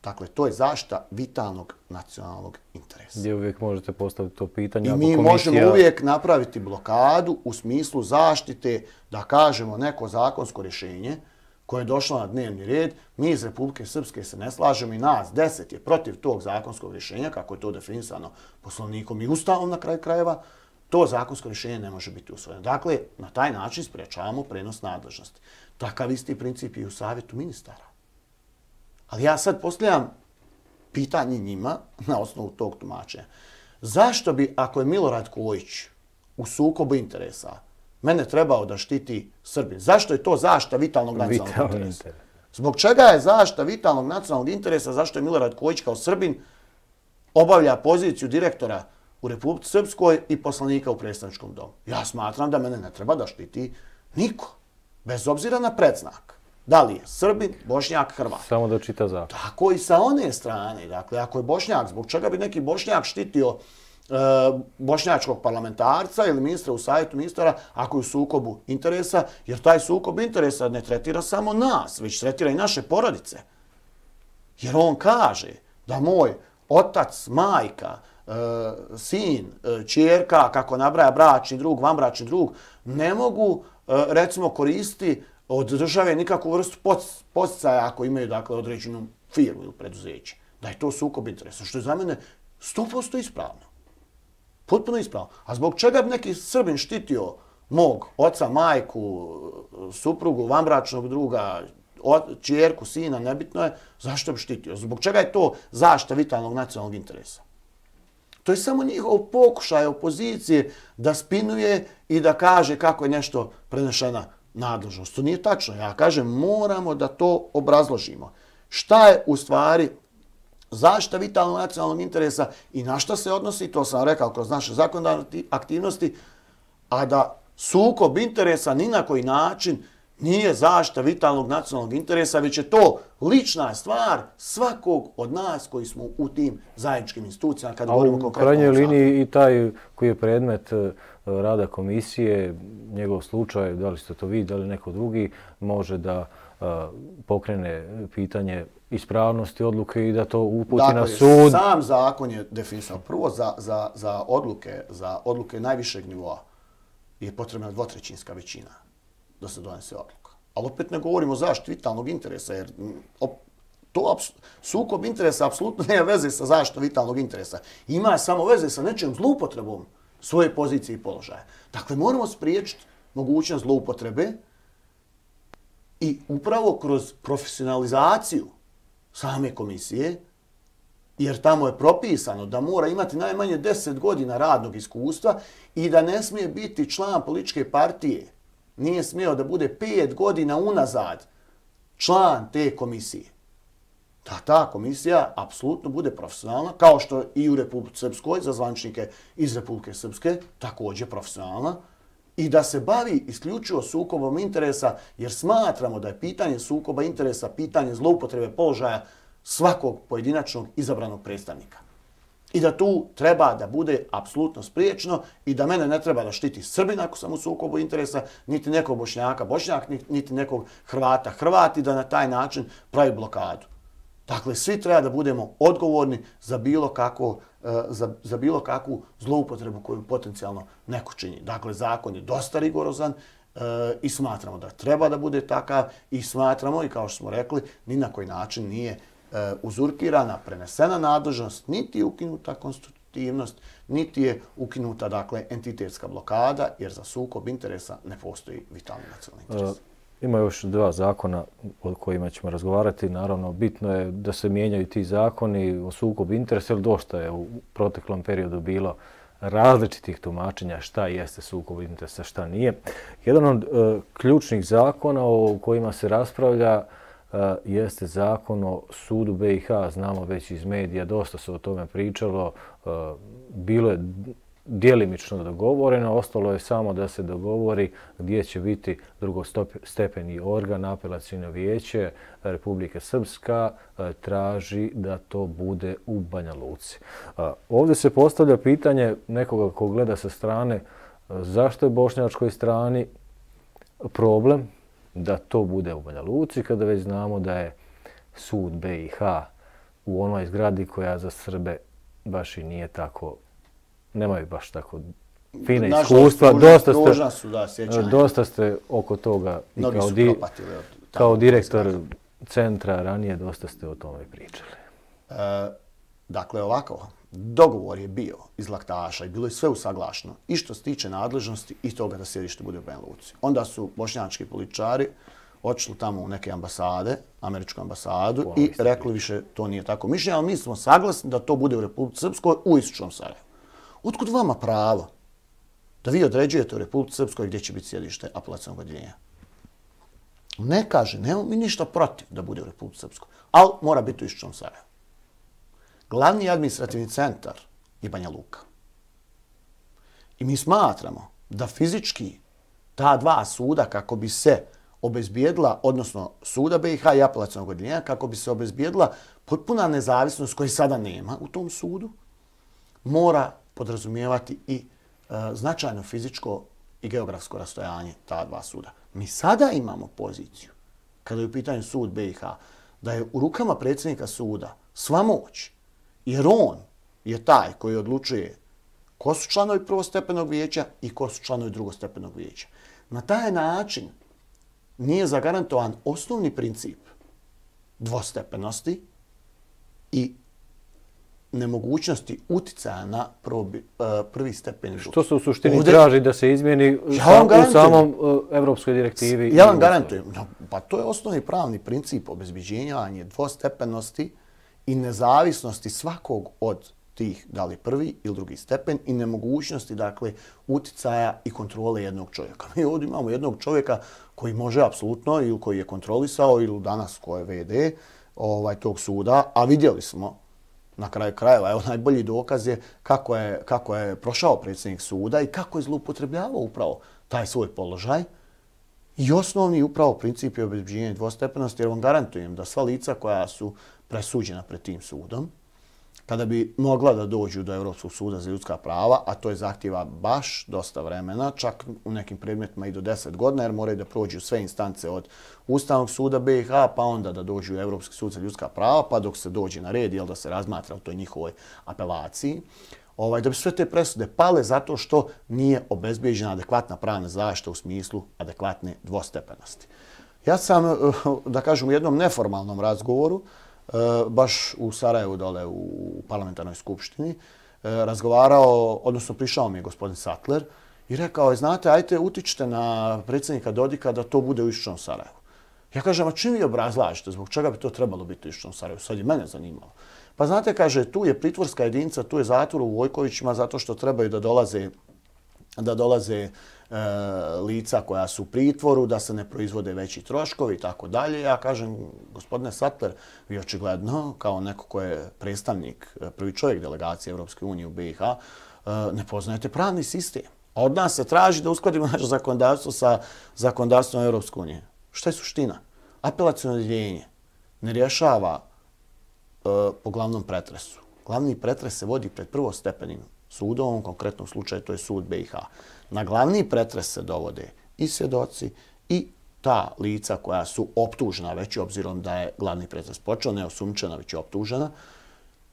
Dakle, to je zašta vitalnog nacionalnog interesa. Gdje uvijek možete postaviti to pitanje. I mi možemo uvijek napraviti blokadu u smislu zaštite da kažemo neko zakonsko rješenje, koja je došla na dnevni red, mi iz Republike Srpske se ne slažemo i nas deset je protiv tog zakonskog rješenja, kako je to definisano poslovnikom i ustavom na kraju krajeva, to zakonsko rješenje ne može biti usvojeno. Dakle, na taj način sprečavamo prenos nadležnosti. Takav isti princip je u savjetu ministara. Ali ja sad postavljam pitanje njima na osnovu tog tumačenja. Zašto bi, ako je Milorad Kojić u sukobu interesa, mene trebao da štiti Srbin. Zašto je to zašta vitalnog nacionalnog interesa? Zbog čega je zašta vitalnog nacionalnog interesa, zašto je Milorad Kojić kao Srbin obavlja poziciju direktora u Republike Srpskoj i poslanika u predstavničkom domu? Ja smatram da mene ne treba da štiti niko, bez obzira na predznak. Da li je Srbin, Bošnjak, Hrvat? Samo da čita zakon. Tako i sa one strane. Dakle, ako je Bošnjak, zbog čega bi neki Bošnjak štitio uh, e, bošnjačkog parlamentarca ili ministra u savjetu ministara ako je u sukobu interesa, jer taj sukob interesa ne tretira samo nas, već tretira i naše porodice. Jer on kaže da moj otac, majka, e, sin, e, čjerka, kako nabraja bračni drug, vam vanbračni drug, ne mogu e, recimo koristiti od države nikakvu vrstu posticaja ako imaju dakle određenu firmu ili preduzeće. Da je to sukob interesa, što je za mene 100% ispravno. Potpuno ispravno. A zbog čega bi neki Srbin štitio mog oca, majku, suprugu, vambračnog druga, čjerku, sina, nebitno je, zašto bi štitio? Zbog čega je to zašta vitalnog nacionalnog interesa? To je samo njihov pokušaj opozicije da spinuje i da kaže kako je nešto prenešena nadležnost. To nije tačno. Ja kažem, moramo da to obrazložimo. Šta je u stvari zašta vitalnog nacionalnog interesa i na šta se odnosi, to sam rekao kroz naše zakonodavne aktivnosti, a da sukob interesa ni na koji način nije zašta vitalnog nacionalnog interesa, već je to lična stvar svakog od nas koji smo u tim zajedničkim institucijama. Kad a u krajnjoj liniji i taj koji je predmet e, rada komisije, njegov slučaj, da li ste to vi, da li neko drugi, može da e, pokrene pitanje ispravnosti odluke i da to uputi dakle, na sud. Sam zakon je definisao. Prvo za, za, za, odluke, za odluke najvišeg nivoa je potrebna dvotrećinska većina da se donese odluka. Ali opet ne govorimo o zaštiti vitalnog interesa, jer mm, to sukob interesa apsolutno nema veze sa zaštitom vitalnog interesa. Ima samo veze sa nečijom zloupotrebom svoje pozicije i položaje. Dakle, moramo spriječiti mogućnost zloupotrebe i upravo kroz profesionalizaciju same komisije, jer tamo je propisano da mora imati najmanje 10 godina radnog iskustva i da ne smije biti član političke partije. Nije smio da bude 5 godina unazad član te komisije. Da ta komisija apsolutno bude profesionalna, kao što i u Republike Srpskoj, za zvančnike iz Republike Srpske, također profesionalna i da se bavi isključivo sukobom interesa jer smatramo da je pitanje sukoba interesa pitanje zloupotrebe položaja svakog pojedinačnog izabranog predstavnika. I da tu treba da bude apsolutno spriječno i da mene ne treba da štiti Srbina ako sam u sukobu interesa, niti nekog bošnjaka bošnjak, niti nekog Hrvata Hrvati da na taj način pravi blokadu. Dakle, svi treba da budemo odgovorni za bilo kako E, za, za bilo kakvu zloupotrebu koju potencijalno neko čini. Dakle, zakon je dosta rigorozan e, i smatramo da treba da bude takav i smatramo, i kao što smo rekli, ni na koji način nije e, uzurpirana, prenesena nadležnost, niti je ukinuta konstitutivnost, niti je ukinuta dakle, entitetska blokada, jer za sukob interesa ne postoji vitalni nacionalni interes. E, Ima još dva zakona o kojima ćemo razgovarati. Naravno, bitno je da se mijenjaju ti zakoni o sukobu interesa, jer došto je u proteklom periodu bilo različitih tumačenja šta jeste sukob interesa, šta nije. Jedan od e, ključnih zakona o kojima se raspravlja e, jeste zakon o sudu BiH. Znamo već iz medija, dosta se o tome pričalo. E, bilo je dijelimično dogovoreno, ostalo je samo da se dogovori gdje će biti drugostepeni organ, apelacijno vijeće Republike Srpska e, traži da to bude u Banja Luci. E, ovdje se postavlja pitanje nekoga ko gleda sa strane e, zašto je bošnjačkoj strani problem da to bude u Banja Luci kada već znamo da je sud BiH u onoj zgradi koja za Srbe baš i nije tako nemaju baš tako fine Našla iskustva. Tužna, dosta ste, tužna su, da, e, Dosta ste oko toga i Nogi kao, di, kao direktor skažem. centra ranije dosta ste o tome pričali. E, dakle, ovako, dogovor je bio iz laktaša i bilo je sve usaglašeno i što se tiče nadležnosti i toga da sjedište bude u Benluci. Onda su bošnjački političari odšli tamo u neke ambasade, američku ambasadu, Ponovi i rekli više to nije tako mišljenje, ali mi smo saglasni da to bude u Republike Srpskoj u Istočnom Sarajevu otkud vama pravo da vi određujete u Republike Srpskoj gdje će biti sjedište apelacijalnog odjeljenja? Ne kaže, nema mi ništa protiv da bude u Republike Srpskoj, ali mora biti u Išćom Sarajevu. Glavni administrativni centar je Banja Luka. I mi smatramo da fizički ta dva suda kako bi se obezbijedla, odnosno suda BiH i apelacijalnog odjeljenja, kako bi se obezbijedla potpuna nezavisnost koje sada nema u tom sudu, mora podrazumijevati i e, značajno fizičko i geografsko rastojanje ta dva suda. Mi sada imamo poziciju, kada je u pitanju sud BiH, da je u rukama predsjednika suda sva moć, jer on je taj koji odlučuje ko su članovi prvostepenog vijeća i ko su članovi drugostepenog vijeća. Na taj način nije zagarantovan osnovni princip dvostepenosti i nemogućnosti uticaja na probi, e, prvi stepen žuti. Što se u suštini Ovde, traži da se izmjeni ja u samom uh, evropskoj direktivi? Ja vam garantujem. No, pa to je osnovni pravni princip obezbiđenjavanje dvostepenosti i nezavisnosti svakog od tih, da li prvi ili drugi stepen, i nemogućnosti, dakle, uticaja i kontrole jednog čovjeka. Mi ovdje imamo jednog čovjeka koji može apsolutno, ili koji je kontrolisao, ili danas koje je VD ovaj, tog suda, a vidjeli smo na kraju krajeva, evo najbolji dokaz je kako je, kako je prošao predsjednik suda i kako je zloupotrebljavao upravo taj svoj položaj. I osnovni upravo princip je obezbeđenje dvostepenosti jer vam garantujem da sva lica koja su presuđena pred tim sudom, kada bi mogla da dođu do Europskog suda za ljudska prava, a to je zahtjeva baš dosta vremena, čak u nekim predmetima i do 10 godina, jer moraju da prođu sve instance od Ustavnog suda BiH, pa onda da dođu u Europski sud za ljudska prava, pa dok se dođe na red, jel da se razmatra u toj njihovoj apelaciji, ovaj, da bi sve te presude pale zato što nije obezbeđena adekvatna pravna zašta u smislu adekvatne dvostepenosti. Ja sam, eh, da kažem, u jednom neformalnom razgovoru E, baš u Sarajevu dole u parlamentarnoj skupštini, e, razgovarao, odnosno prišao mi je gospodin Sattler i rekao je, znate, ajte utičite na predsjednika Dodika da to bude u Išćnom Sarajevu. Ja kažem, a čim vi obrazlažite, zbog čega bi to trebalo biti u Išćnom Sarajevu? Sad je mene zanimalo. Pa znate, kaže, tu je pritvorska jedinica, tu je zatvor u Vojkovićima zato što trebaju da dolaze da dolaze e, lica koja su u pritvoru, da se ne proizvode veći troškovi i tako dalje. Ja kažem, gospodine Sattler, vi očigledno, kao neko ko je predstavnik, e, prvi čovjek delegacije Evropske unije u BiH, e, ne poznajete pravni sistem. Od nas se traži da uskladimo naše zakonodavstvo sa zakonodavstvom Evropske unije. Šta je suština? Apelacijno odjeljenje ne rješava e, po glavnom pretresu. Glavni pretres se vodi pred prvostepenim sudom, u slučaju to je sud BiH. Na glavni pretres se dovode i svjedoci i ta lica koja su optužena već obzirom da je glavni pretres počeo, ne osumčena, već je optužena.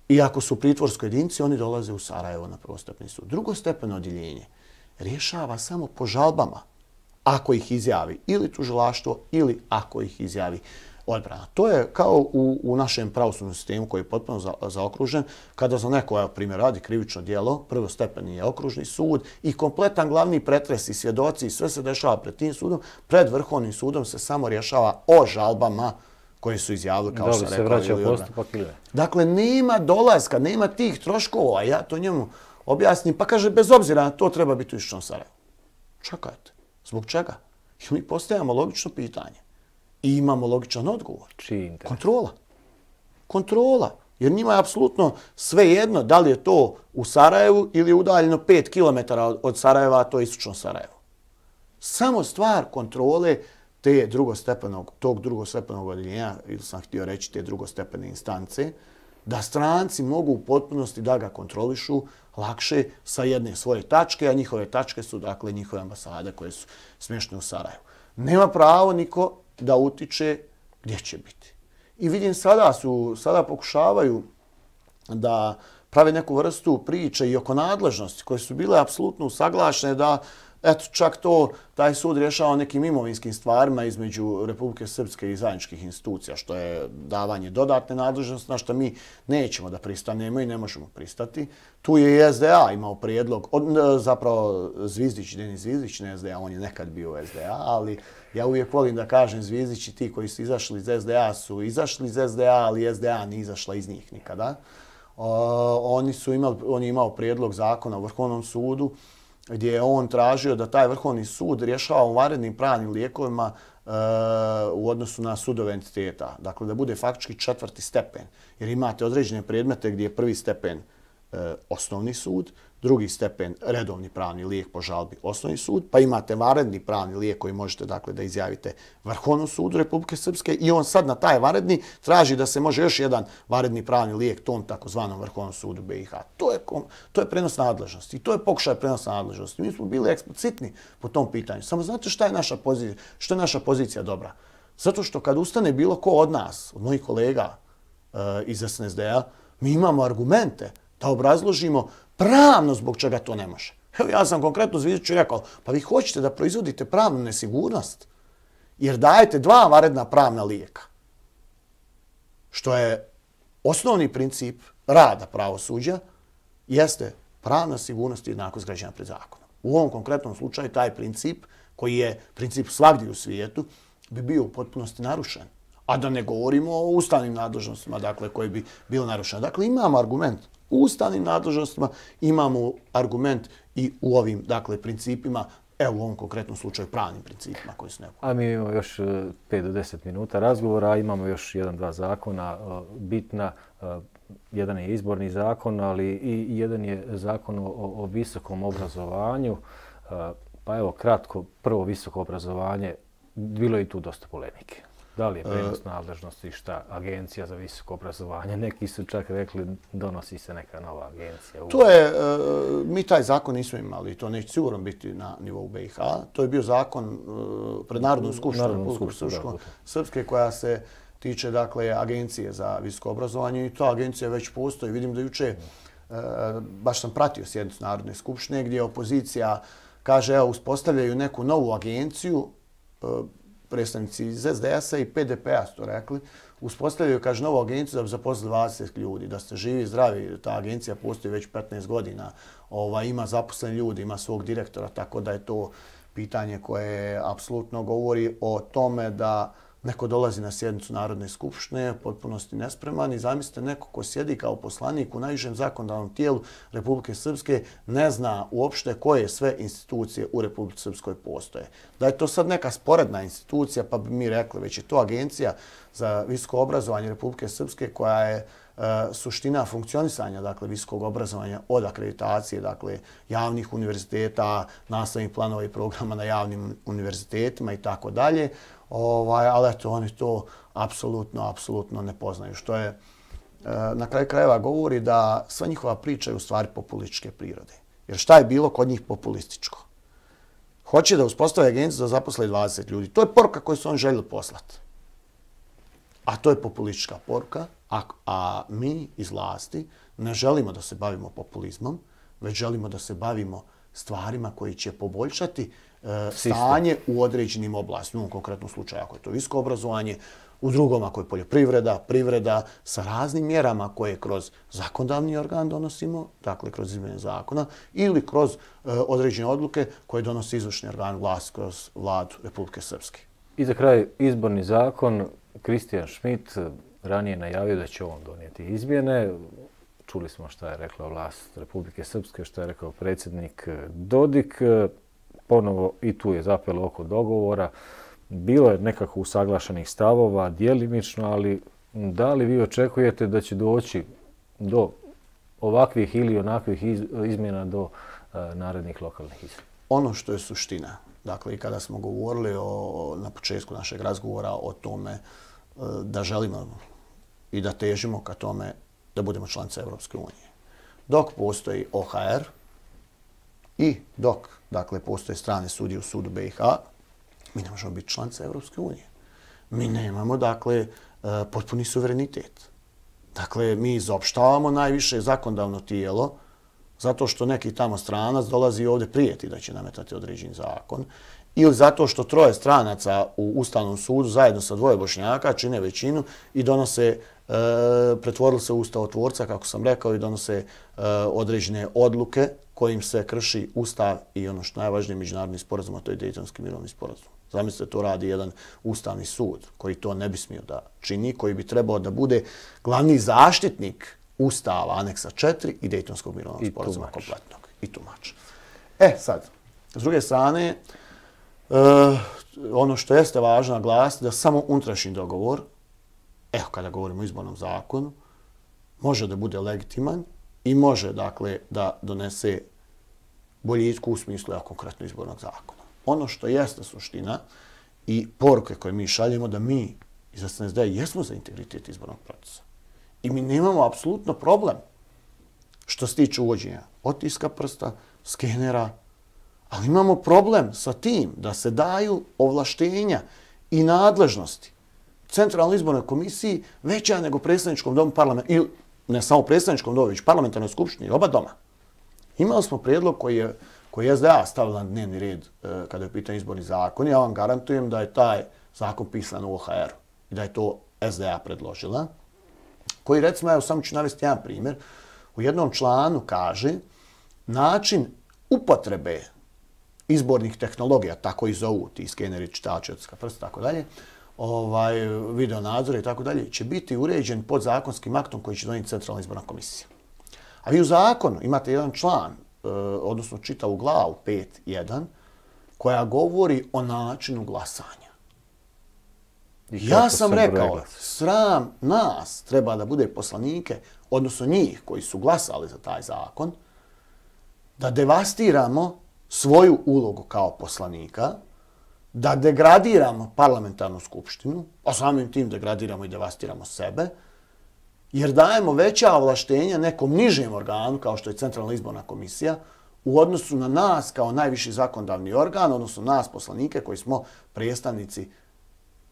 I ako su u pritvorskoj jedinici, oni dolaze u Sarajevo na prvostepni sud. Drugostepeno odjeljenje rješava samo po žalbama ako ih izjavi ili tužilaštvo ili ako ih izjavi odbrana. To je kao u, u našem pravosudnom sistemu koji je potpuno za, zaokružen. Kada za neko, evo, primjer, radi krivično dijelo, prvostepeni je okružni sud i kompletan glavni pretres i svjedoci sve se dešava pred tim sudom, pred Vrhovnim sudom se samo rješava o žalbama koje su izjavili, kao što rekao. Da se vraća postupak ili Dakle, nema dolaska, nema tih troškova, ja to njemu objasnim, pa kaže, bez obzira, to treba biti u Sarajevo. Čekajte, zbog čega? I mi postavljamo logično pitanje. I imamo logičan odgovor. Čiji interes? Kontrola. Kontrola. Jer njima je apsolutno sve jedno da li je to u Sarajevu ili je udaljeno 5 km od Sarajeva, a to je istočno Sarajevo. Samo stvar kontrole te drugostepenog, tog drugostepenog odeljenja, ili sam htio reći te drugostepene instance, da stranci mogu u potpunosti da ga kontrolišu lakše sa jedne svoje tačke, a njihove tačke su dakle njihove ambasade koje su smješne u Sarajevu. Nema pravo niko da utiče gdje će biti. I vidim sada su, sada pokušavaju da prave neku vrstu priče i oko nadležnosti koje su bile apsolutno usaglašene da eto, čak to, taj sud rješava nekim imovinskim stvarima između Republike Srpske i zajedničkih institucija, što je davanje dodatne nadležnosti, na što mi nećemo da pristanemo i ne možemo pristati. Tu je i SDA imao prijedlog, od, zapravo Zvizdić, Denis Zvizdić, ne SDA, on je nekad bio u SDA, ali ja uvijek volim da kažem Zvizdić i ti koji su izašli iz SDA su izašli iz SDA, ali SDA nije izašla iz njih nikada. oni su imali, on je imao prijedlog zakona u Vrhovnom sudu, gdje je on tražio da taj Vrhovni sud rješava u varednim pravnim lijekovima e, u odnosu na sudove entiteta. Dakle, da bude faktički četvrti stepen. Jer imate određene predmete gdje je prvi stepen e, osnovni sud, drugi stepen redovni pravni lijek po žalbi osnovni sud, pa imate varedni pravni lijek koji možete dakle da izjavite Vrhovnom sudu Republike Srpske i on sad na taj varedni traži da se može još jedan varedni pravni lijek tom takozvanom Vrhovnom sudu BiH. To je, to je prenos nadležnosti i to je pokušaj prenos nadležnosti. Mi smo bili eksplicitni po tom pitanju. Samo znate šta je naša pozicija, šta je naša pozicija dobra? Zato što kad ustane bilo ko od nas, od mojih kolega uh, iz SNSD-a, mi imamo argumente da obrazložimo pravno zbog čega to ne može. Evo ja sam konkretno Zvijeću rekao, pa vi hoćete da proizvodite pravnu nesigurnost, jer dajete dva varedna pravna lijeka, što je osnovni princip rada pravosuđa, jeste pravna sigurnost i jednakost građana pred zakonom. U ovom konkretnom slučaju taj princip, koji je princip slagdi u svijetu, bi bio u potpunosti narušen. A da ne govorimo o ustavnim nadležnostima dakle, koji bi bilo narušeno. Dakle, imamo argument ustavnim nadležnostima imamo argument i u ovim dakle principima evo u ovom konkretnom slučaju pravnim principima koji su neko. A mi imamo još 5 e, do 10 minuta razgovora, imamo još jedan, dva zakona e, bitna. E, jedan je izborni zakon, ali i jedan je zakon o, o visokom obrazovanju. Pa evo, kratko, prvo visoko obrazovanje, bilo je i tu dosta polemike. Da li je e, prenos uh, nadležnosti šta agencija za visoko obrazovanje? Neki su čak rekli donosi se neka nova agencija. To je, e, mi taj zakon nismo imali to neće sigurno biti na nivou BiH. To je bio zakon e, pred Narodnom skupštvom Srpske, Srpske koja se tiče dakle agencije za visoko obrazovanje i to agencija već postoji. Vidim da juče baš sam pratio sjednicu Narodne skupštine gdje opozicija kaže evo uspostavljaju neku novu agenciju predstavnici iz SDS-a i PDP-a su to rekli, uspostavljaju, kaže, novu agenciju da bi zaposlili 20 ljudi, da ste živi i zdravi, ta agencija postoji već 15 godina, ova, ima zaposlen ljudi, ima svog direktora, tako da je to pitanje koje apsolutno govori o tome da Neko dolazi na sjednicu Narodne skupštine, potpunosti nespreman i zamislite neko ko sjedi kao poslanik u najvišem zakonodavnom tijelu Republike Srpske ne zna uopšte koje sve institucije u Republike Srpskoj postoje. Da je to sad neka sporedna institucija, pa bi mi rekli već je to agencija za visko obrazovanje Republike Srpske koja je e, suština funkcionisanja dakle visokog obrazovanja od akreditacije dakle javnih univerziteta, nastavnih planova i programa na javnim univerzitetima i tako dalje ovaj, ali eto, oni to apsolutno, apsolutno ne poznaju. Što je, e, na kraju krajeva govori da sva njihova priča je u stvari populističke prirode. Jer šta je bilo kod njih populističko? Hoće da uspostave agenciju da zaposle 20 ljudi. To je poruka koju su on željeli poslati. A to je populistička poruka, a, a mi iz vlasti ne želimo da se bavimo populizmom, već želimo da se bavimo stvarima koji će poboljšati stanje u određenim oblastima, u konkretnom slučaju ako je to visko obrazovanje, u drugom ako je poljoprivreda, privreda, sa raznim mjerama koje kroz zakonodavni organ donosimo, dakle kroz izmene zakona, ili kroz e, određene odluke koje donosi izvršni organ vlast kroz vladu Republike Srpske. I za kraj izborni zakon, Kristijan Šmit ranije najavio da će on donijeti izmjene. Čuli smo šta je rekla vlast Republike Srpske, šta je rekao predsjednik Dodik ponovo i tu je zapelo oko dogovora. Bilo je nekako usaglašenih stavova, dijelimično, ali da li vi očekujete da će doći do ovakvih ili onakvih izmjena do uh, narednih lokalnih izmjena? Ono što je suština, dakle i kada smo govorili o, na početku našeg razgovora o tome e, da želimo i da težimo ka tome da budemo članice Evropske unije. Dok postoji OHR i dok dakle, postoje strane sudije u sudu BiH, mi ne možemo biti članca Evropske unije. Mi nemamo, dakle, e, potpuni suverenitet. Dakle, mi izopštavamo najviše zakondavno tijelo, zato što neki tamo stranac dolazi ovdje prijeti da će nametati određen zakon, ili zato što troje stranaca u Ustavnom sudu zajedno sa dvoje bošnjaka čine većinu i donose, e, pretvorili se u Ustavotvorca, kako sam rekao, i donose e, određene odluke kojim se krši ustav i ono što najvažnije međunarodni sporazum, a to je Dejtonski mirovni sporazum. Zamislite, to radi jedan ustavni sud koji to ne bi smio da čini, koji bi trebao da bude glavni zaštitnik ustava aneksa 4 i Dejtonskog mirovnog sporazuma kompletnog i tumač. E, sad, s druge strane, e, ono što jeste važno naglasiti da samo unutrašnji dogovor, evo kada govorimo o izbornom zakonu, može da bude legitiman i može, dakle, da donese bolji itku u smislu ja konkretno izbornog zakona. Ono što jeste suština i poruke koje mi šaljemo da mi iz SNSD jesmo za integritet izbornog procesa. I mi nemamo apsolutno problem što se tiče uvođenja otiska prsta, skenera, ali imamo problem sa tim da se daju ovlaštenja i nadležnosti Centralnoj izbornoj komisiji veća nego predstavničkom domu parlamenta ili ne samo predstavničkom domu, već parlamentarnoj skupštini, oba doma, imali smo prijedlog koji je, koji je SDA stavila na dnevni red e, kada je pitan izborni zakon. Ja vam garantujem da je taj zakon pisan u OHR i da je to SDA predložila. Koji recimo, evo samo ću navesti jedan primjer, u jednom članu kaže način upotrebe izbornih tehnologija, tako i zovu ti skeneri, čitači, prsta, tako dalje, Ovaj, video nadzor i tako dalje, će biti uređen pod zakonskim aktom koji će doniti Centralna izborna komisija. A vi u zakonu imate jedan član, e, odnosno čita u glavu 5.1, koja govori o načinu glasanja. Ja sam rekao, sram nas treba da bude poslanike, odnosno njih koji su glasali za taj zakon, da devastiramo svoju ulogu kao poslanika, da degradiramo parlamentarnu skupštinu, a samim tim degradiramo i devastiramo sebe, jer dajemo veća ovlaštenja nekom nižem organu, kao što je Centralna izborna komisija, u odnosu na nas kao najviši zakondavni organ, odnosno nas poslanike koji smo predstavnici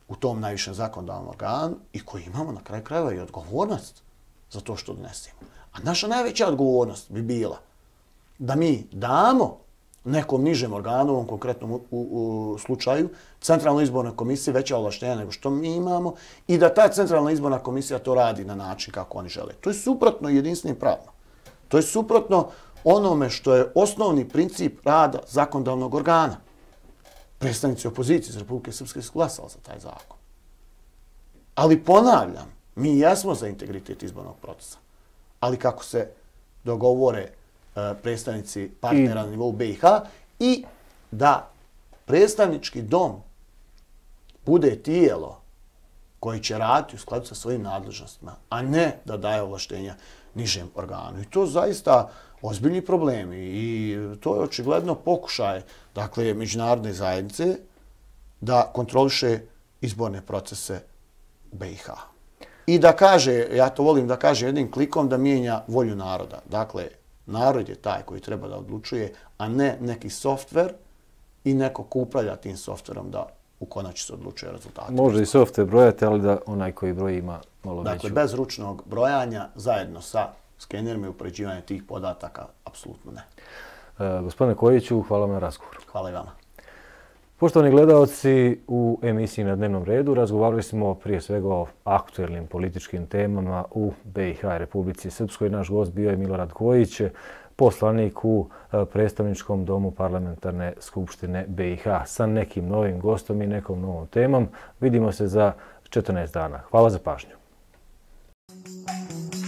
u tom najvišem zakondavnom organu i koji imamo na kraju krajeva i odgovornost za to što donesemo. A naša najveća odgovornost bi bila da mi damo nekom nižem organu, u konkretnom u, u, u slučaju, centralna izborna komisija veća ovlaštenja nego što mi imamo i da ta centralna izborna komisija to radi na način kako oni žele. To je suprotno jedinstvenim pravima. To je suprotno onome što je osnovni princip rada zakondavnog organa. Predstavnici opozicije iz Republike Srpske su glasali za taj zakon. Ali ponavljam, mi jesmo za integritet izbornog procesa. Ali kako se dogovore E, predstavnici partnera na nivou BiH i da predstavnički dom bude tijelo koji će raditi u skladu sa svojim nadležnostima, a ne da daje ovlaštenja nižem organu. I to zaista ozbiljni problemi i to je očigledno pokušaj dakle, međunarodne zajednice da kontroliše izborne procese BiH. I da kaže, ja to volim da kaže jednim klikom, da mijenja volju naroda. Dakle, Narod je taj koji treba da odlučuje, a ne neki softver i neko ko upravlja tim softverom da u konači se odlučuje rezultate. Može i softver brojati, ali da onaj koji broji ima malo dakle, veću. Dakle, bez ručnog brojanja zajedno sa skenerima i upređivanjem tih podataka, apsolutno ne. E, gospodine Kojiću, hvala vam na razgovoru. Hvala i vama. Poštovani gledalci, u emisiji na dnevnom redu razgovarali smo prije svega o aktuelnim političkim temama u BiH Republici Srpskoj. Naš gost bio je Milorad Gojić, poslanik u e, predstavničkom domu parlamentarne skupštine BiH sa nekim novim gostom i nekom novom temom. Vidimo se za 14 dana. Hvala za pažnju. Thank you.